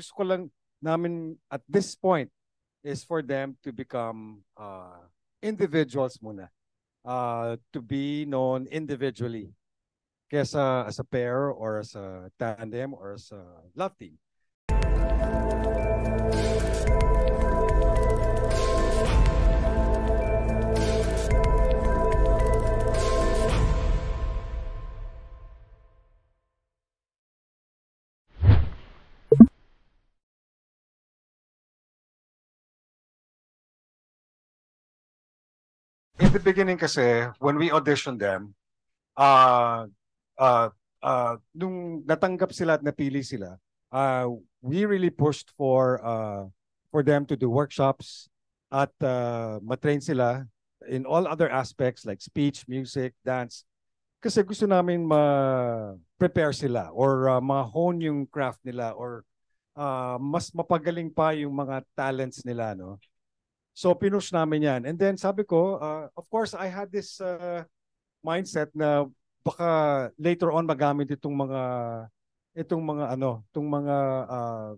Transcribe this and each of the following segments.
gusto ko lang namin at this point is for them to become uh, individuals muna. Uh, to be known individually kesa as a pair or as a tandem or as a love team. in the beginning kasi, when we auditioned them, uh, uh, uh, nung natanggap sila at napili sila, uh, we really pushed for uh, for them to do workshops at uh, matrain sila in all other aspects like speech, music, dance. Kasi gusto namin ma-prepare sila or uh, ma-hone yung craft nila or uh, mas mapagaling pa yung mga talents nila. No? So pinush namin yan. And then sabi ko, uh, of course I had this uh, mindset na baka later on magamit itong mga itong mga ano, itong mga uh,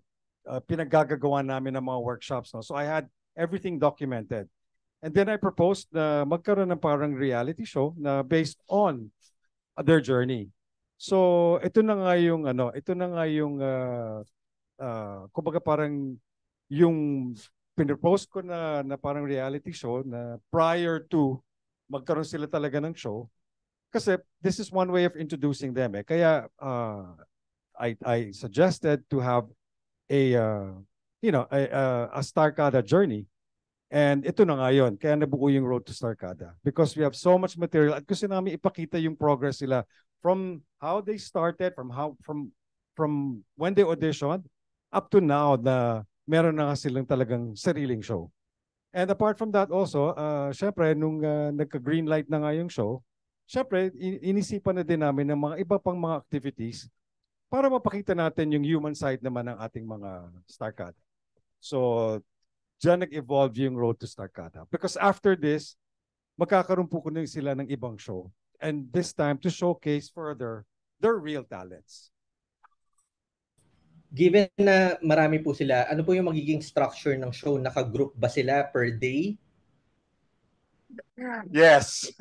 uh, pinaggagawa namin ng mga workshops no. So I had everything documented. And then I proposed na magkaroon ng parang reality show na based on their journey. So ito na nga yung ano, ito na nga yung uh, uh, kumbaga parang yung pinropose ko na, na parang reality show na prior to magkaroon sila talaga ng show. Kasi this is one way of introducing them. Eh. Kaya uh, I, I suggested to have a, uh, you know, a, a, a Starcada journey. And ito na nga yun. Kaya nabuo yung Road to Starcada. Because we have so much material. At gusto namin ipakita yung progress nila from how they started, from how from from when they auditioned up to now na meron na nga silang talagang sariling show. And apart from that also, uh, syempre, nung uh, nagka-green light na nga yung show, syempre, in- inisipan na din namin ng mga iba pang mga activities para mapakita natin yung human side naman ng ating mga StarCat. So, dyan nag-evolve yung Road to StarCata. Because after this, magkakaroon po kunin sila ng ibang show. And this time, to showcase further their real talents given na marami po sila, ano po yung magiging structure ng show? Naka-group ba sila per day? Yes.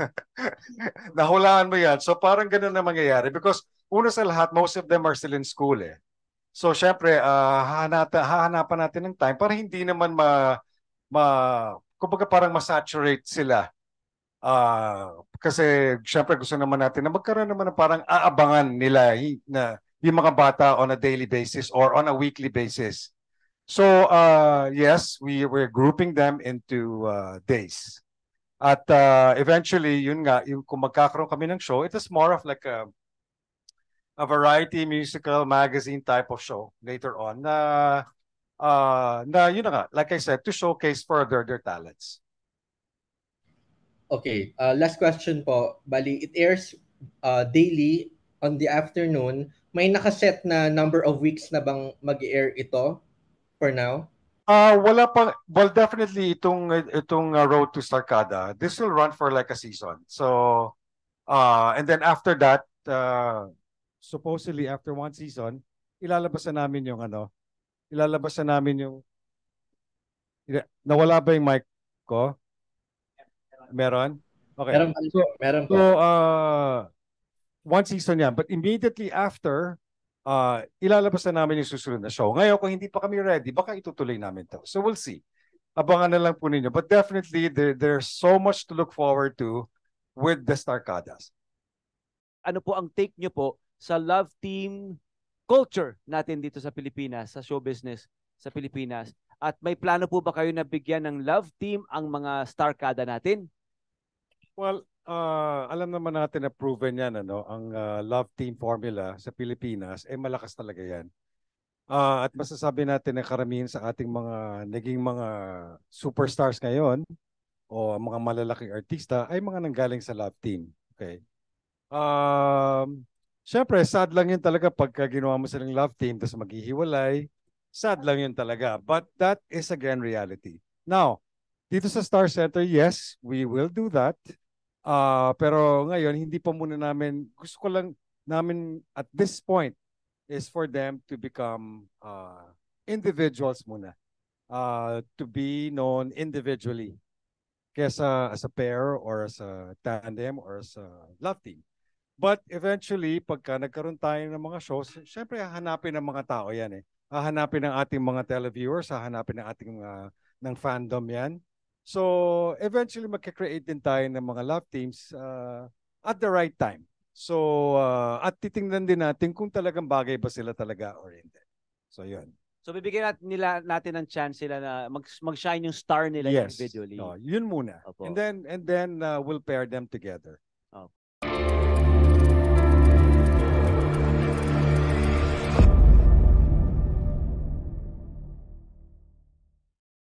Nahulaan mo yan. So parang ganun na mangyayari because una sa lahat, most of them are still in school eh. So syempre, uh, hahanapan natin ng time para hindi naman ma, ma kumbaga parang masaturate sila. Uh, kasi syempre gusto naman natin na magkaroon naman ng parang aabangan nila na yung mga bata on a daily basis or on a weekly basis. So uh, yes, we were grouping them into uh, days. At uh, eventually, yun nga, yung, kung magkakaroon kami ng show, it is more of like a, a variety musical magazine type of show later on na, uh, na yun nga, like I said, to showcase further their talents. Okay, uh, last question po. Bali, it airs uh, daily on the afternoon may nakaset na number of weeks na bang mag-air ito for now? Uh, wala pa. Well, definitely itong itong uh, Road to Starcada, this will run for like a season. So, uh, and then after that, uh, supposedly after one season, ilalabas na namin yung ano, ilalabas na namin yung nawala ba yung mic ko? Meron? Okay. Meron Meron ko. So, uh, one season yan. But immediately after, uh, ilalabas na namin yung susunod na show. Ngayon, kung hindi pa kami ready, baka itutuloy namin to. So we'll see. Abangan na lang po ninyo. But definitely, there, there's so much to look forward to with the Starcadas. Ano po ang take nyo po sa love team culture natin dito sa Pilipinas, sa show business sa Pilipinas? At may plano po ba kayo na bigyan ng love team ang mga Starcada natin? Well, uh, alam naman natin na proven yan, ano, ang uh, love team formula sa Pilipinas, eh malakas talaga yan. Uh, at masasabi natin na karamihan sa ating mga naging mga superstars ngayon o mga malalaking artista ay mga nanggaling sa love team. Okay. Um, uh, Siyempre, sad lang yun talaga pagka ginawa mo silang love team tapos maghihiwalay. Sad lang yun talaga. But that is again reality. Now, dito sa Star Center, yes, we will do that. Uh, pero ngayon, hindi pa muna namin, gusto ko lang namin at this point is for them to become uh, individuals muna. Uh, to be known individually kesa as a pair or as a tandem or as a love team. But eventually, pagka nagkaroon tayo ng mga shows, syempre hahanapin ng mga tao yan eh. Hahanapin ng ating mga televiewers, hahanapin ng ating uh, ng fandom yan. So eventually magka-create din tayo ng mga love teams uh, at the right time. So uh, at titingnan din natin kung talagang bagay ba sila talaga or hindi. So yun. So bibigyan natin nila natin ng chance sila na mag mag-shine yung star nila yes. individually. No, yun muna. Opo. And then and then uh, we'll pair them together. Opo.